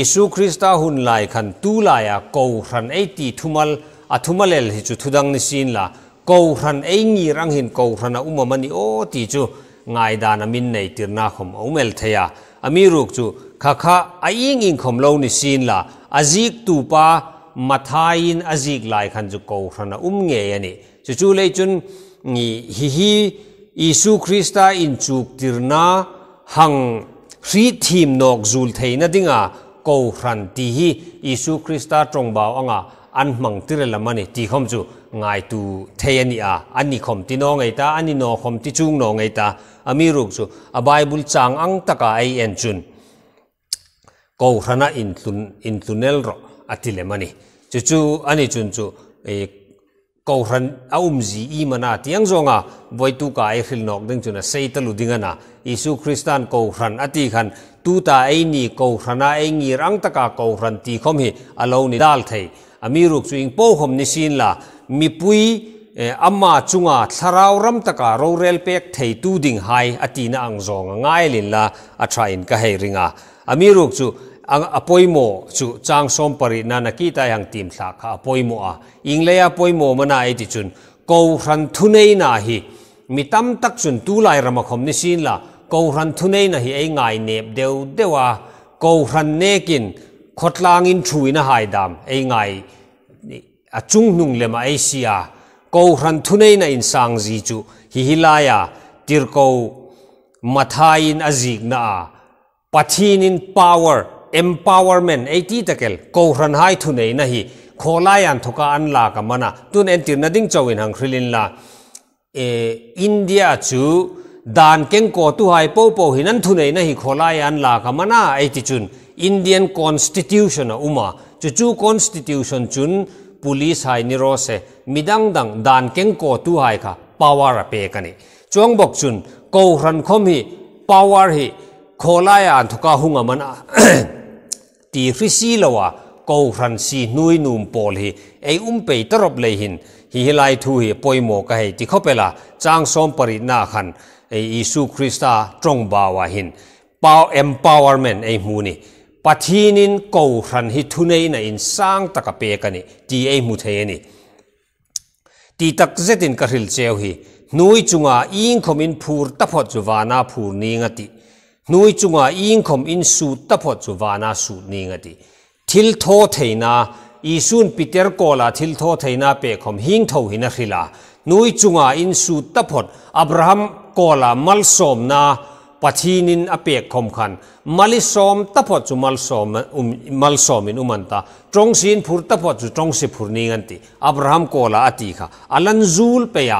isu krista hun lai khan tu la ya ko hran ai ti thumal a thumalel hi chu thudang ni sin la cầu hàn ấy nghi rằng hin cầu hàn ở mà mình ô tí chú ngài đà nà min này tiền na không ô mel thay à ami à, ruột chú khá khá ấy à, nghi không lâu ni xin là azik à, tu pa mathain azik lại khăn chú cầu hàn um nghe vậy yani chú chú lấy chun nghi hi hi Isu Krista in chuk tirna hang hri thim nok zul theina dinga cầu hran ti hi Isu Krista tongba anga an mang làm lamani ti không chú. งายตูเทียนี่อะอันนี้คมติ่น้องไงตาอันนี้น้องคมติจุงน้องไงตาอามีรูปสุอับไบบุลจางอังตะกาไอเอ็นจุนก็ขณะอินทุนอินทุนเอลร์อาทิเลมันนี่จู่จู่อันนี้จุนจู่เอ่อก็รันอาอุ้มจีอีมันอาทิ่ยังจงอ่ะวัยตุกาเอฟินนอกดึงจุนนะเซตัลุดิงกันนะอิสุคริสตันก็รันอธิคันตูตาเอ็นีก็รันนาเอ็งีรังตะกาก็รันตีคอมฮีอาลาวนิดาลไทยอามีรุกจุ่งโป้คอมนิชินลามีปุยอำมาจุงอาทาราวรัมตะการโรเรลเปกเทยตูดิงไฮอตีนาอังจงง่ายลินละอัตราอินก็เฮริงาอมีรุกจูอัปอยโมจูจางสมปรินานักกีตายังทีมสาขาอพอยโมอาอิงเลียอปยโมมานาเอติจุนกูรันทุเนนาฮีมีตัมตักจุนตูไลรมคมนิสินละกูรันทุเนนาฮีเอ้ยง่ายเนบเดวเดวากูรันเนกินขดลางอินชุยนาไฮดามเอ้ยง่าย a chung nung lema asia ko ran thunei na in sang ji chu hi hilaya tir ko mathai in azik na a pathin in power empowerment ai ti takel ko ran hai thunei na hi kholayan thoka an la ka mana tun en tir na ding chawin hang khrilin la e india chu dan keng ko tu hai po po hin an thunei na hi kholayan la ka mana ai ti chun indian constitution uma chu chu constitution chun ปุลิสไฮนิโรเซมิดังดังดานเก่งกกตูไฮค่ะพาวเวอร์เปกันนี่จวงบอกชุนกูรันคมฮีพาวเวอร์ฮีโคลายอันทุกาหุงอมันตีฟิซิลวะกูรันซีนุยนุมพอลฮีเออุ้มไปตรบเลยหินฮิฮิไลทูฮีปอยโมกะเฮติขบเปล่าจางสมปรินาขันไออิสุคริสตาจงบ่าวหินพาวเอ็มพาวเวอร์เมนไอมูนี่ pathinin ko ran hi thunei na in sang taka pe kani ti ei mu the ni ti tak zetin ka ril cheu hi nui chunga ing khom in phur ta phot chuwana phur ni ngati nui chunga ing khom in su ta phot chuwana su ni ngati thil tho na isun peter kola thil tho theina pe khom hing tho hina khila nui chunga in su ta phot abraham kola som na ปัจจินินอเปียกคมขันมาลิสอมตะพอจูมาลสอมมมาลสอมินอุมันตาจงสินผูตะพอจูจงสิผูนิงันติอับราฮัมโกลาอติค่ะอัลันซูลเปีย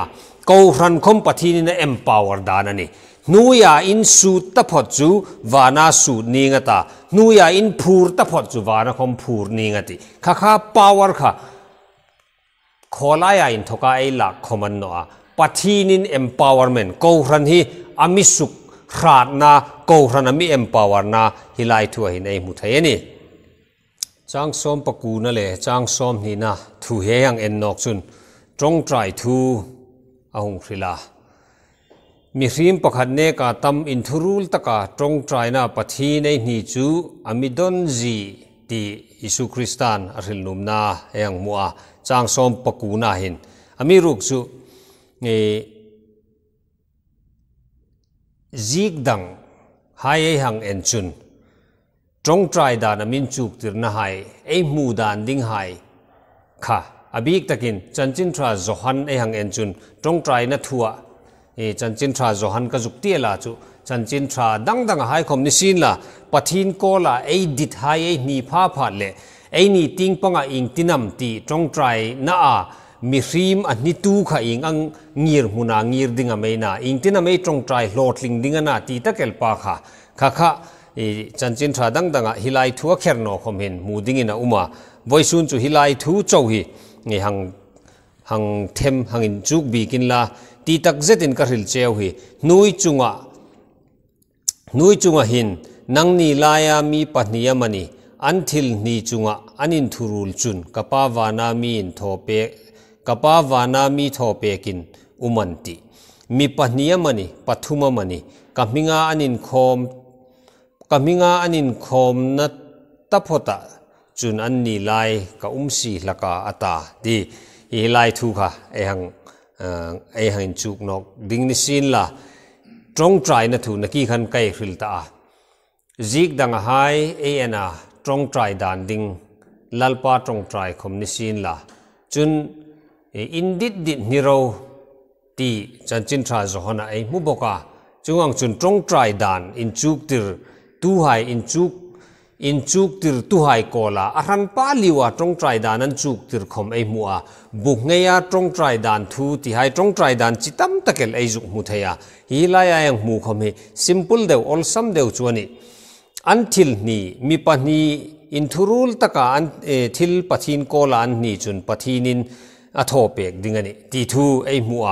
กูรันคมปัจจินินเอ็มพาวเวอร์ดานันีนูยาอินสูตะพอจูวานาสูนิงตานูยาอินผูรตะพอจูวานาคมผูรนิงติข้าข้าพาวเวอร์ข้าขอลายอินทุกาไอหลักคมันนัวปัจจินินเอ็มพาวเวอร์เมนกูรันฮีอามิสุกขาดนาโกรนามีเอ็มพาวร์นาฮิไลทัวหินไอมุทัยนี่จังสมปกูนั่นเลยจังสมนี่นะทูเฮียงเอ็นนอกจุนจงใจทูอาหงคริลามีริมปะขันเนกาตัมอินทุรุลตะกาจงใจนาปทีในนี่จูอามิดอนจีตีอิสุคริสตานอริลนุมนาเอียงมัวจังสมปกูนาหินอามิรุกจูนี่ zik dang hai ei hang en chun trong trai da na min chuk tir na hai ei mu dan ding hai kha abik takin chanchin thra zohan ei hang en chun trong trai na thua e chanchin thra zohan ka juk ti la chu chanchin thra dang dang hai khom ni sin la pathin ko la ei dit hai ei ni pha pha le ei ni ting panga ing tinam ti trong trai na a mi hrim a ni tu kha ing ang ngir huna ngir dinga me na ing tin a me trong trai lotling dinga na ti ta kel pa kha kha kha e chan chin tha dang dang a hilai thu a kher no khom hin mu ding in a uma voi sun chu hilai thu chau hi nge hang hang them hang in chuk bi kin la ti tak zetin ka ril cheu hi nui chunga nui chunga hin nang ni laya mi pahniya mani until ni chunga anin thurul chun kapa wana mi in thope kapa vana mi tho pekin umanti mi pahnia mani pathuma mani kaminga anin khom kaminga anin khom na taphota chun an ni lai ka umsi laka ata di hi lai thu kha ehang ehang e chuk nok ding ni sin la trong trai na thu na ki khan kai hril ta a zik dang hai e na trong trai dan ding lalpa trong trai khom ni sin la chun e indit dit niro ti chanchin tha zo hona ai mu boka chungang chun trong trai dan in chuk tir tu hai in chuk in chuk tir tu hai kola aran pa liwa trong trai dan an chuk tir khom ai mu a bu ngeya trong trai dan thu ti hai trong trai dan chitam takel ai zuk mu theya hi la ya yang mu khom hi simple deu all sam deu chuani until ni mi pa ni in thurul taka an eh, thil pathin kola an ni chun pathinin อโทเปกดิ่งนี่ตีทูไอมัว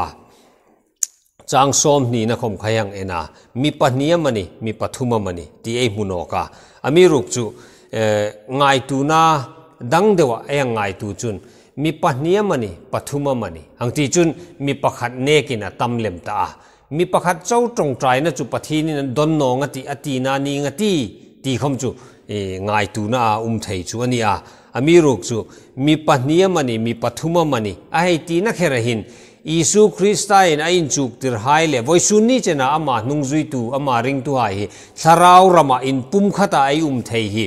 จางสมนี่นะคมขยังเอ็นะมีปัญญามันนี่มีปัทุมามันนี่ตีไอมุนอกาอามีรูปจูง่ายตูน่าดังเดียวเอ็งง่ายตูจุนมีปัญญามันนี่ปัทุมามันนี่หังตีจุนมีปัะคัดเนกินะตำเล็มตามีปัะคัดเจ้าตรงใจนะจุปัทีนี่นนดนนงติอตีนานีงตีตีคณจูง่ายตูน่าอุ้มไทยจูอันนี้อ่ะ ami ruk chu mi pahnia mani mi pathuma mani a hei ti na khera hin isu krista in a in chuk tir hai le voi su ni chena ama nungjui tu ama ring tu hai hi tharau rama in pum khata ai um thei hi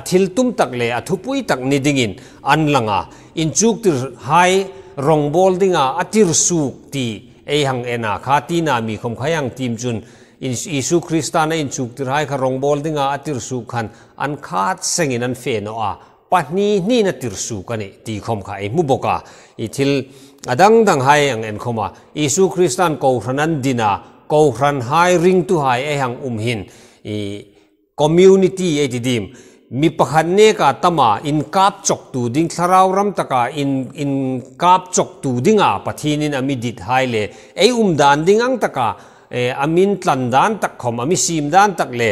athil tum tak le athupui tak ni dingin an langa in chuk tir hai rong bol dinga atir suk ti ei hang ena kha ti na mi khom khayang tim chun in isu krista na in chuk tir hai kha rong bol dinga atir suk khan an khat sengin an fe no a pahni ni na tirsu kani ti khom kha e mu boka e i adang dang hai ang en khoma isu kristan ko hranan dina ko hran hai ring tu hai e hang um hin e community e ti mi pakhanne ka tama in kap chok tu ding thlarau ram taka in in kap chok tu dinga pathinin ami dit hai le e um dan ding ang taka e amin tlan dan tak khom ami sim dan tak le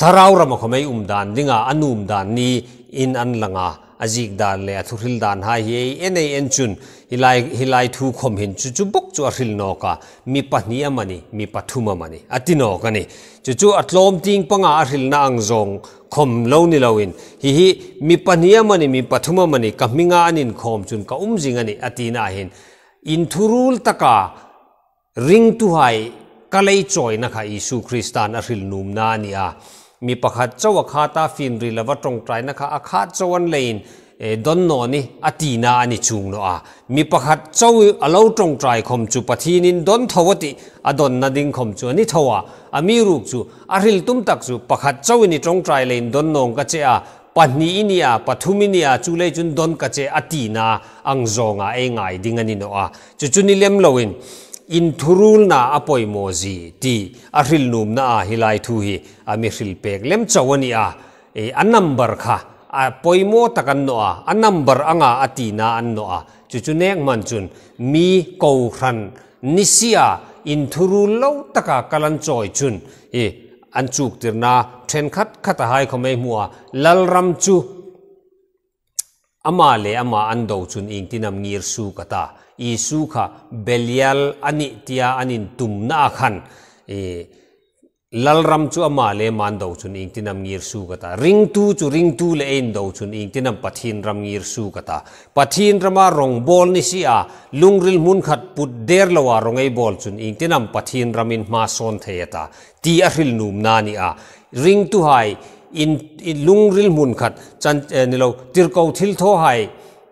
ทาราวรามาขมายอุมดานดิ่งอานุมดานนี้อินอันลังอาจิกดานเลยทุริลดานหายเอ็นเอ็นจุนฮิไลฮิไลทูคมหินจุจุบกจุอริลนอกามีปัญญามันนี่มีปัทุมามันนี่อตินอกันนี่จุจุอัตลอมติงปังอาอริลนางจงคมเลวนีเลวินฮิฮิมีปัญญามันนี่มีปัทุมามันนี่กับมิงาอันินคมจุนกับอุ้มจิงอันนี่อตินาเห็นอินทุรุลตะการิงตุไฮกะเลยจอยนะคะอิสุคริสตานอริลนุมนานีอามีประคัดเจ้าข้าตาฟินรีลลวตรงตรนะคะอาคาเจ้าวันเลนดอนนอนี่อตีนาอันนี้จุงเนาะมีประคัดเจ้าอลาตรงตรคมจูปทีนินดอนทวติอดอนนาดิงคมจูนี่ทว่าอามีรูปจูอาริลตุ้มตักจูประคัดเจ้านี่ตรงตรเลนดอนนองกัจเจ้าปัีนีอินปัทุมินียจูเลจุนดอนกัจเจ้าอตีนาอังจงอาเองไงดิงอันนี้เนาะจูจุนี่เลี้ยมลวิน in thurul na apoi mozi ti aril num na a hilai thu hi ami ril pek lem chawani a e a number kha a poimo takan no a a number anga ati na an no a chu chu nek man chun mi ko ran nisia in thurul lo taka kalan choi chun e an chuk tirna then khat khata hai khomei mua lal ram chu ama le ama an do chun ing tinam ngir su kata อีสุขะเบลียลอันิตยาอันินตุมนาขันเอลลรัมจูอมาเลมันดาวชนอิงตินำงีรสุกตาริงตูจูริงตูเลนดาวชนอิงตินำปัทินรัมงีรสุกตาปัทินรัมารงบอลนิสิอาลุงริลมุนขัดปุดเดรลวารงไอบอลชนอิงตินำปัทินรัมินมาสอนเทียตาตีอัริลนูมนานิอาริงตูไฮอินลุงริลมุนขัดจันเนลวติรกาวทิลโทไฮ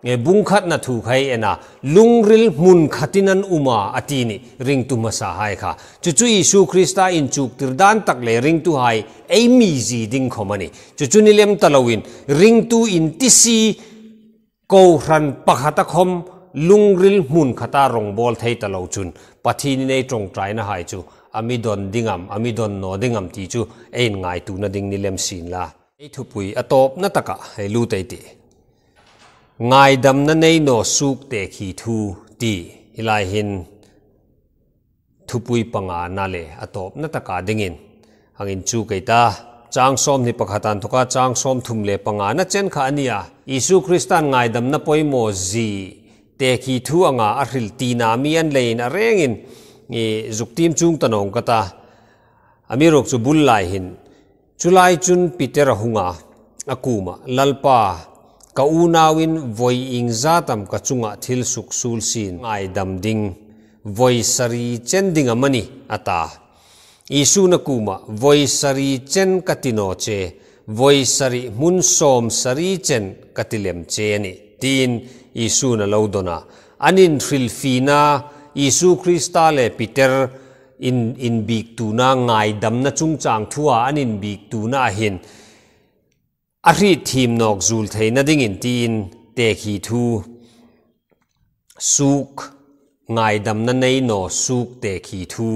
เงบุงขัดนาทูกใครเนะลุงริลมุนขัดนันอุมาอตีนิริงตุมาสาไฮค่ะจู่จู่อิสุคริสตาอินจุกติดดันตักเลริงตุไฮเอมีจีดิงขมันิจู่จู่นิเลียมตะลวินริงตุอินติซีกูรันปะหัตคมลุงริลมุนคตารงบอลเทยตะลวจุนปัทีนในตรงใจนะไฮจูอามิดอนดิงอัมอามิดอนนอดิงอัมที่จูเอ็นไงตูนัดิงนิเลียมสินละไอทุบุยอตอบนัตกะไอลูเตติ ngai đâm na nei no suk te khi thu đi hilai hin thu thupui panga na le atop na taka dingin hangin chu ta chang som ni pakhatan thuka chang som thum le panga na chen kha ania isu kristan ngai dam na poimo zi để khi thu anga a hril tin na mi an lein a rengin ngi tim chung tanong kata amirok chu bullai hin chulai chun peter hunga akuma lalpa ka unawin voi ing zatam ka chunga thil suk sul sin ai dam ding voi sari chen ding amani ata isu na kuma voi sari chen katino che voi sari mun som sari chen katilem che ni tin isu na lodona anin thril fina isu krista le peter in in big tuna na ngai dam na chung chang thua anin big tuna hin a ri thim nok zul thei na ding in tin te khi thu suk ngai dam na nei no suk te khi thu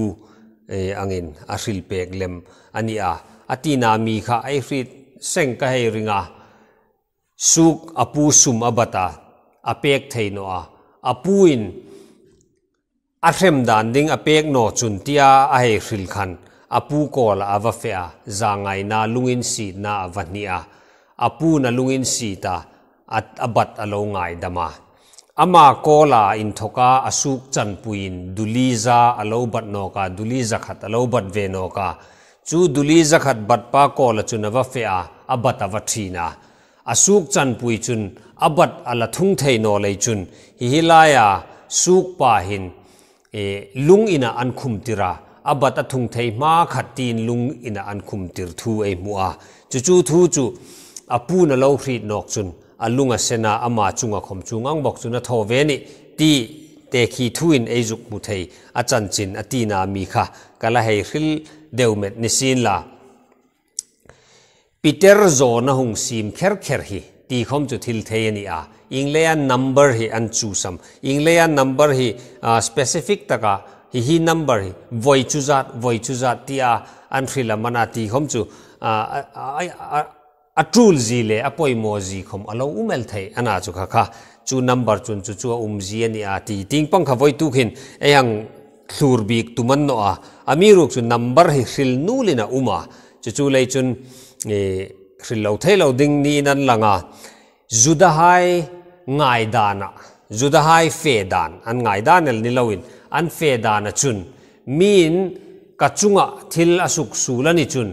e angin a ril pek lem ani a atina mi kha ai ri seng ka hei ringa suk apu sum abata apek thei no a apuin a rem dan ding apek no chun tia a hei ril khan apu kol ava fe zangai na lungin si na avania apu na lungin sita at abat alo ngai dama ama kola in thoka asuk chan puin duliza alo bat noka duliza khat alo bat ve noka chu duliza khat bat pa kola chunava fe a abata vathina asuk chan pui chun abat ala thung thei no lei chun hi hilaya suk pa hin e lung ina an khum tira abat a thung thei ma khat tin lung ina an khum tir thu e muwa chu chu thu chu apu na lo hri nok chun alunga sena ama chunga khom chu ngang bok chuna tho ve ni ti te khi thuin eizuk mu thei a chan chin a ti na mi kha kala hei hril deumet ni sin la peter zo na hung sim kher kher hi ti khom chu thil thei ni a ingleya number hi an chu sam ingleya number hi specific taka hi hi number hi voi chu zat voi chu zat tia an thrila mana ti khom chu atul zi le apoi mo zi khom alo umel thei ana chu kha kha chu number chun chu chu um zi ani a ti ting pang kha voi tu khin eyang thlur bik tuman no a amiruk chu number hi hril nu na uma chu chu lei chun e hril lo thei lo ding ni nan langa judahai ngai dana judahai fe dan an ngai dan el ni lawin an fe dana chun min kachunga thil asuk sulani chun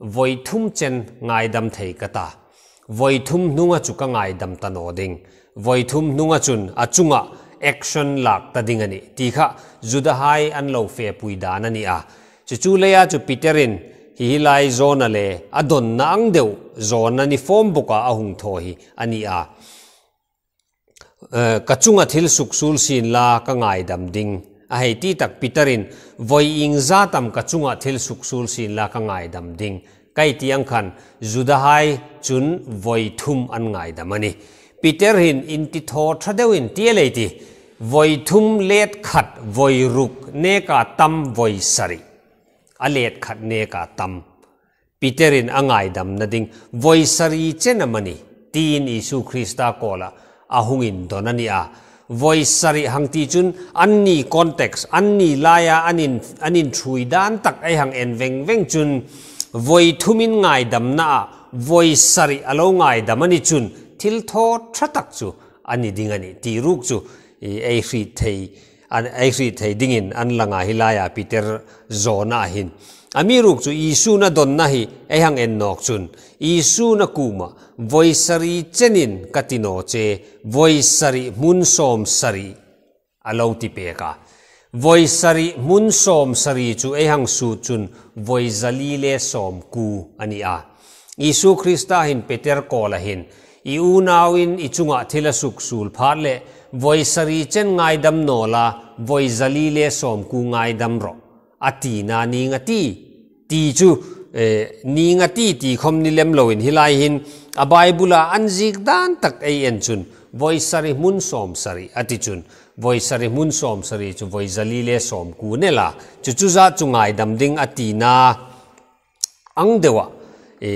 voi thum chen ngai dam thei ta voi thum nunga chu ka ngai dam ta no ding voi thum nunga chun achunga action lak ta ding ani ti kha juda hai an lo fe pui dan ni a chu chu le ya chu peterin hi lai zona le adon na ang deu zona ni form buka ahung tho hi ani a eh, kachunga thil suk sul sin la ka ngai dam ding a hei ti tak pitarin voi ing za tam ka chunga thil suk sul sin la ka ngai dam ding kai ti ang khan judahai chun voi thum an ngai dam ani peter hin in ti tho tha deuin ti le ti voi thum let khat voi ruk ne ka tam voi sari a let khat ne ka tam peter in angai dam na ding voi sari chen amani tin isu krista kola ahungin donani a voice sari hang ti chun ni context ni laya anin anin thui dan tak ai hang en veng veng chun voi thumin ngai dam na voice sari alo ngai damani chun thil tho thatak chu ani dingani ti ruk chu ei ri thei an ei ri thei dingin an langa hilaya peter zona hin Ami ruk chu isu na don nahi ehang en nok chun. Isu na kuma voisari chenin katino che voisari mun som sari alo ti peka. Voisari mun som sari chu ehang su chun voizali le som ku ani a. Isu Krista hin Peter ko la hin. I unawin ichunga thila suk sul phale, voisari chen ngai dam no voizali le som ku ngai dam ro. Ati na ni ngati ti chu e, ni nga ti ti khom ni lem loin in hilai hin a baibula an zik dan tak ei en chun voi sari mun som sari ati chun voi sari mun som sari chu voi zali le som ku ne la chu chu za chu ngai dam ding ati na ang dewa e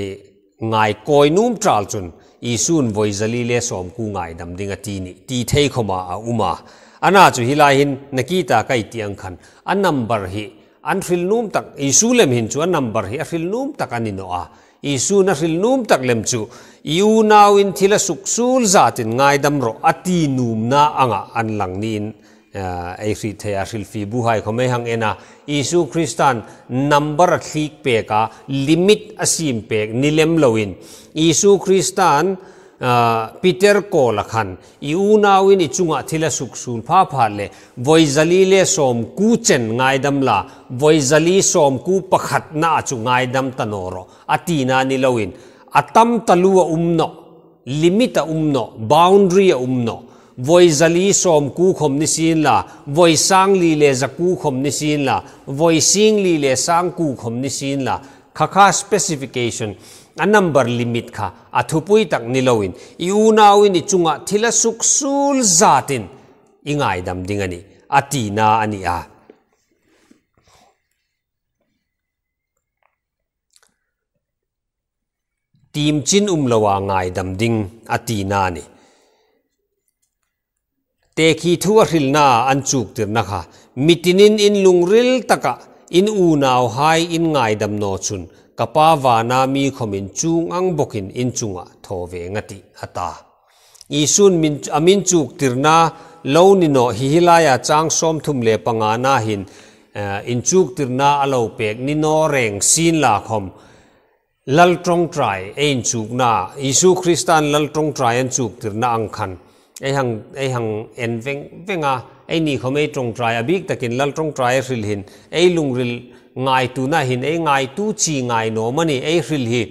ngai koi num tral chun i sun voi zali le som ku ngai dam ding ati ni ti thei khoma a uma ana chu hilai hin nakita kai tiang khan a number hi an num tak isu lem hin chu a number hi a num tak an ino a isu na num tak lem chu iu naw in thila suk suksul zatin ngai dam ro ati num na anga an lang ni in eh, ei ri the a ril fi bu hai khomei hang ena isu kristan number thik pe ka limit asim pek nilem loin isu kristan Peter ko lakhan iu nawin ichunga thila suksun pha pha le voizali le som kuchen chen ngai dam la voizali som ku pakhat na chu ngai dam tanoro atina ni loin atam talua umno Limit umno boundary umno voizali som ku khom ni sin la voisang li le zaku ku khom ni la voising li le sang ku khom ni sin la khakha specification anambar limit kha athupui tak nilowin iunawin ichunga thila suksul zatin ingai dam dingani na ani a tim chin umlawa ngai dam ding ati na ni te khi ril na an chuk tir na kha mitinin in lungril taka in u nau hai in ngai dam no chun kapa wa na mi khomin chung ang bokin in chunga thove ngati ata isun min amin chuk tirna lo ni no hi hilaya chang som thum le panga na hin eh, in chuk tirna alo pek ni no reng sin la khom lal trong trai ein chuk na isu kristan lal trong trai an chuk tirna ang khan ei hang ei hang en veng venga ai ni khome trong trai abik à, takin lal trong trai à, ril hin ai lung ril ngai tu na hin ai ngai tu chi ngai no mani ai ril hi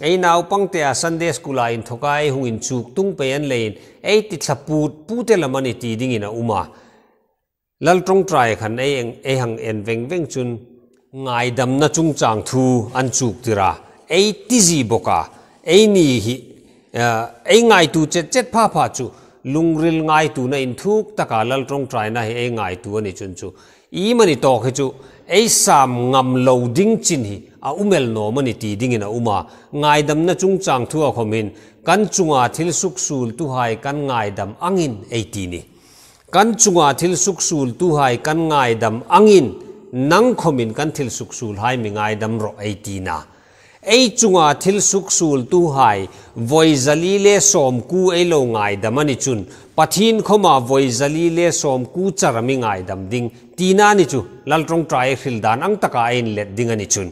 ai nau pang te a sunday school a à, in thokai hung in chuk tung pe an lein ai ti thaput put te la mani ti ding ina uma lal trong trai khan ai eng ai hang en veng veng chun ngai dam na chung chang thu an chuk tira ai ti ji boka ai ni hi ai ngai tu chet chet pa pa chu ril ngai tu na in thuk taka lal trong trai na he ngai tu ani chun chu i mani to khe chu ei sam ngam loading chin hi a umel no mani ti ding in a uma ngai dam na chung chang thu a khomin kan chunga thil suk sul tu hai kan ngai dam angin ei ti ni kan chunga thil suk sul tu hai kan ngai dam angin nang khomin kan thil suk sul hai mi ngai dam ro ei ti na ei chunga thil suk sul tu hai voi zali le som ku ei lo ngai damani chun pathin khoma voi zali le som ku charami ngai dam ding tina ni chu laltrong trai khil dan ang taka in let ding ani chun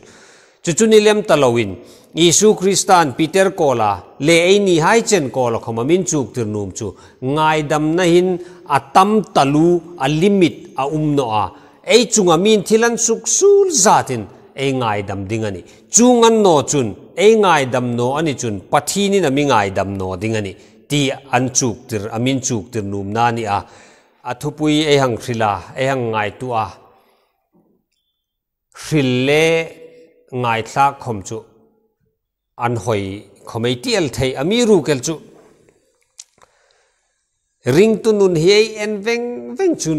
chu chu ni lem talawin isu kristan peter kola le ei ni hai chen kola khoma min chuk tir num chu ngai dam na hin atam talu a limit a umno a ei chunga min thilan suk sul zatin เองไงดำดิ่งนนี่จูงันโนจุนเองไงดำโนอันนี้จุนปัทีนี่นะมิงไงดำโนดิ่งนี่ที่อันจุกติรอามินจุกติรนุมนานี่อ่ะอัฐุปุยเอหังสิลาเอหังไงตัวสิลเล่ไงสักคมจุอันหอยคมไอตีอลไทยอามีรู้กันจุริงตุนุนเฮยเอ็นเวงเวงจุน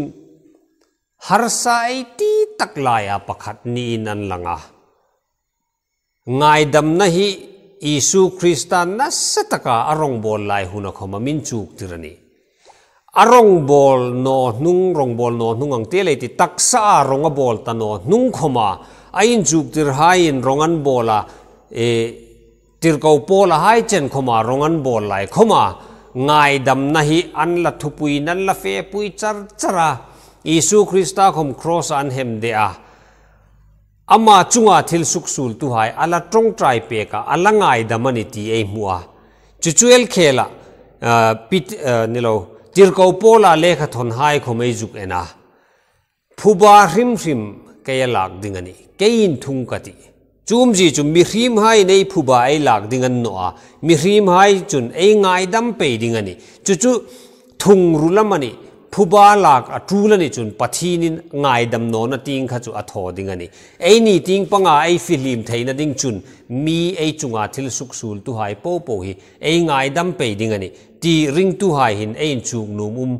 ฮาร์ซาไอตีตักลายปาปขัดนีนั่นลังอ่ะง่ายดำนะฮีอิสุคริสตานัสตะกาอารมณ์บอลลายหุนักขมามินจุกติรนีอารมณ์บอลนอนุ่งรองบอลนอนุ่งอังเตเลติตักษารองบอลตานอนุ่งขมาไอ้จุกติรหายิรองันบอลละเอติรกอวปอลหายเจนขมารองันบอลลายขมาง่ายดำนะฮีอันละทุปุยนั่นละเฟปุยจารจรา Isu Krista khom cross an hem de a ama chunga thil suk sul tu hai ala trong trai pe ka ala ngai da mani ti ei mua chuchuel khela uh, pit uh, nilo tirko pola lekha thon hai khom ei juk ena phuba hrim hrim kaya lak dingani kein thung kati chum ji chum mi hrim hai nei phuba ei lak dingan no a mi hrim hai chun ei ngai dam pe dingani chu chu thung rulamani ผู้บ้าหลักอทูลนี่จุนปัทีนินง่ายดำนนติ้งขจุอัโอดิงงนี่ไอ้นี่ติ้งปังไอ้ฟิลิมไทยนัดิ้งจุนมีไอ้จุงอาทิลสุกสูลตัวหายปูปูฮีไอ้ง่ายดำไปดิงงนี่ตีริงตัวหายหินไอ้จุงนุมุ้ม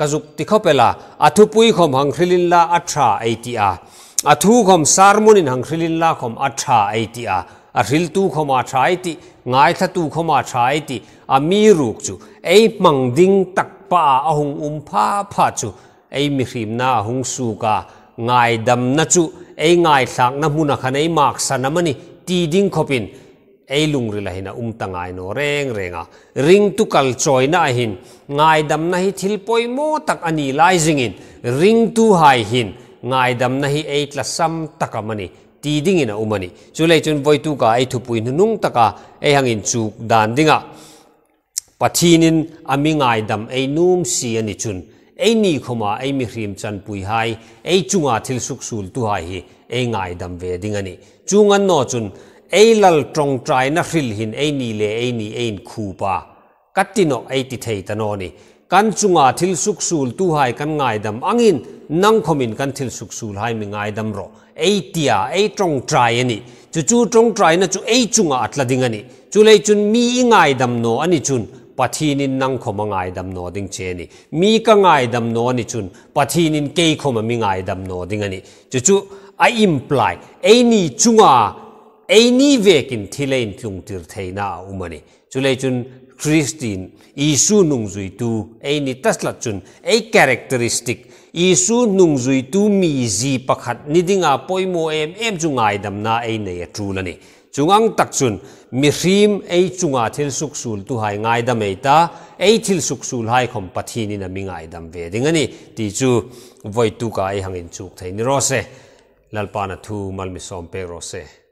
กจุกติเขาเปล่าอัฐุปุยขมหังคริลินลาอัทราไอตีอาอัฐุขมสารมุนินหังคริลินลาขมอัทราไอตีอาอัทิลตูขมอาไอ้ตีง่ายทัตูขมอัาไอ้ตีอามีรูกจูไอ้มังดิ้งตัก pa ahung um pha pha chu ei mi hrim na ahung su ka ngai dam na chu ei ngai thak na mu na khan ei mak san amani ti ding khopin ei lung ri la hina um ta ngai no reng renga ring tu kal choi na hin ngai dam na hi thil poi mo tak ani lai jing in ring tu hai hin ngai dam na hi ei la sam takamani ti ding ina umani chu le chun voi tu ka ei thu pui nu nung taka ei hangin chu dan dinga Patinin amingai dam ei num si ani chun ei ni khoma ei mi hrim chan pui hai ei chunga thil suk sul tu hai hi ei ngai dam ve ding ani chungan no chun ei lal trong trai na hril hin ei ni le ei ni ein khu pa katino ei ti thei tano ni kan chunga thil suk sul tu hai kan ngai dam angin nang khomin kan thil suk sul hai mi ngai dam ro ei tia ei trong trai ani chu chu trong trai na chu ei chunga atla ding ani chu lei chun mi ngai dam no ani chun pathinin nang khoma ngai dam no ding che ni mi ka ngai dam no ni chun pathinin ke khoma mi ngai dam no ding ani chu chu i imply any chunga any vekin thilein tlung tir theina umani le chun Christin, isu nung zui tu ei ni tasla chun ei characteristic isu nung zui tu mi zi pakhat nidinga poimo em em chu ngai dam na ei nei tru lani chúng chungang takchun mi ấy chúng chunga thil suk sul tu hai ngay đam mei ta ei thil suk sul hai khom pathini na mi ngai dam ve ding ani Đi chu voi tu ka ei hangin chuk thấy ni ro se lalpana thu malmi som pe ro se